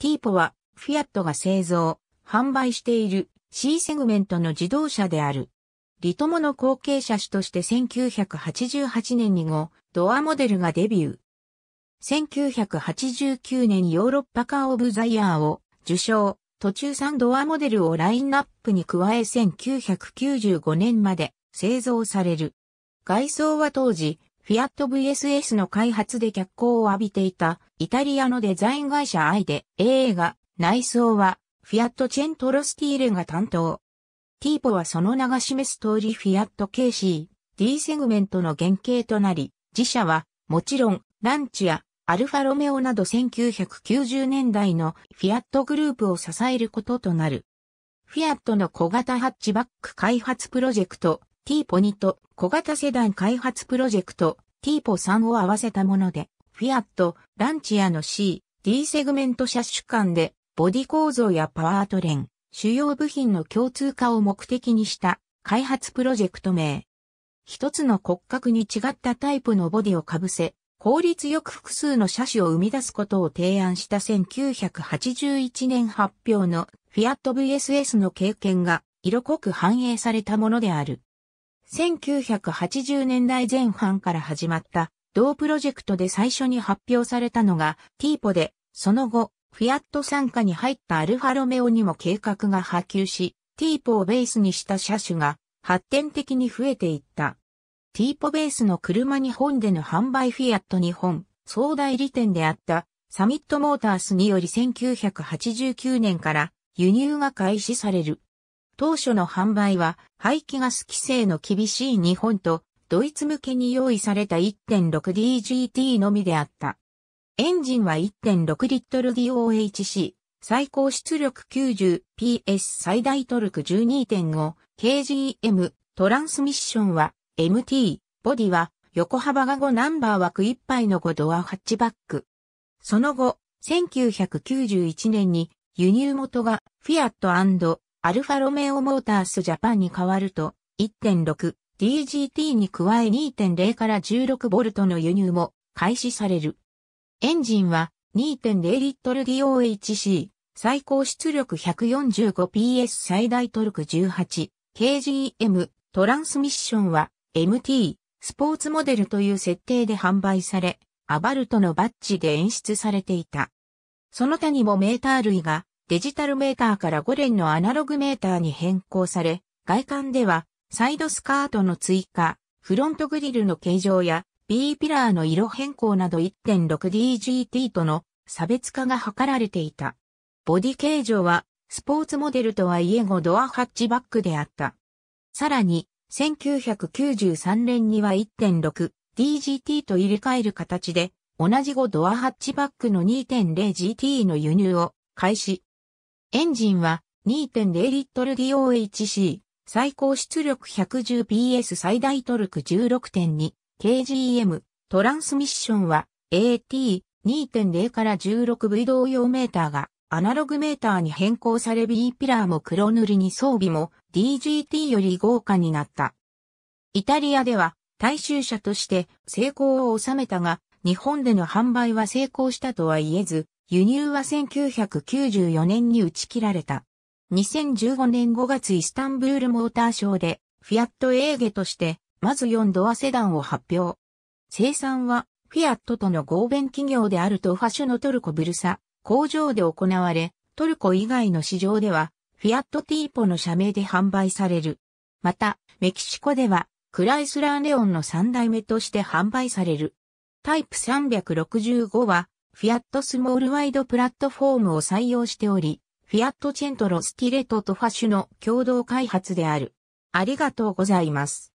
ティーポは、フィアットが製造、販売している C セグメントの自動車である。リトモの後継車種として1988年に後、ドアモデルがデビュー。1989年ヨーロッパカーオブザイヤーを受賞、途中3ドアモデルをラインナップに加え1995年まで製造される。外装は当時、フィアット VSS の開発で脚光を浴びていたイタリアのデザイン会社アイで映画内装はフィアットチェントロスティーレが担当。ティーポはその名が示す通りフィアット KC、D セグメントの原型となり、自社はもちろんランチやアルファロメオなど1990年代のフィアットグループを支えることとなる。フィアットの小型ハッチバック開発プロジェクト、ティーポニと小型セダン開発プロジェクト t ポ3を合わせたもので、フィアット、ランチアの C、D セグメント車種間で、ボディ構造やパワートレン、主要部品の共通化を目的にした開発プロジェクト名。一つの骨格に違ったタイプのボディをかぶせ、効率よく複数の車種を生み出すことを提案した1981年発表のフィアット VSS の経験が色濃く反映されたものである。1980年代前半から始まった同プロジェクトで最初に発表されたのがティーポで、その後、フィアット傘下に入ったアルファロメオにも計画が波及し、ティーポをベースにした車種が発展的に増えていった。ティーポベースの車日本での販売フィアット日本総代理店であったサミットモータースにより1989年から輸入が開始される。当初の販売は排気ガス規制の厳しい日本とドイツ向けに用意された 1.6DGT のみであった。エンジンは1.6リットル DOHC、最高出力 90PS 最大トルク 12.5kgm、トランスミッションは MT、ボディは横幅が5ナンバー枠ぱ杯の5ドアハッチバック。その後、1991年に輸入元がフィアットアルファロメオモータースジャパンに変わると、1.6DGT に加え2.0から16ボルトの輸入も開始される。エンジンは2.0リットル DOHC、最高出力 145PS 最大トルク 18kgm、トランスミッションは MT、スポーツモデルという設定で販売され、アバルトのバッジで演出されていた。その他にもメーター類がデジタルメーターから5連のアナログメーターに変更され、外観ではサイドスカートの追加、フロントグリルの形状や B ピラーの色変更など 1.6DGT との差別化が図られていた。ボディ形状はスポーツモデルとはいえ5ドアハッチバックであった。さらに、1993年には 1.6DGT と入れ替える形で、同じ5ドアハッチバックの 2.0GT の輸入を開始、エンジンは2.0リットル DOHC、最高出力 110PS 最大トルク 16.2kgm、トランスミッションは AT2.0 から 16V 同様メーターがアナログメーターに変更され B ピラーも黒塗りに装備も DGT より豪華になった。イタリアでは大衆車として成功を収めたが、日本での販売は成功したとは言えず、輸入は1994年に打ち切られた。2015年5月イスタンブールモーターショーで、フィアットエーゲとして、まず4ドアセダンを発表。生産は、フィアットとの合弁企業であるトファシュのトルコブルサ、工場で行われ、トルコ以外の市場では、フィアットティーポの社名で販売される。また、メキシコでは、クライスラーレオンの3代目として販売される。タイプ365は、フィアットスモールワイドプラットフォームを採用しており、フィアットチェントロスティレットとファッシュの共同開発である。ありがとうございます。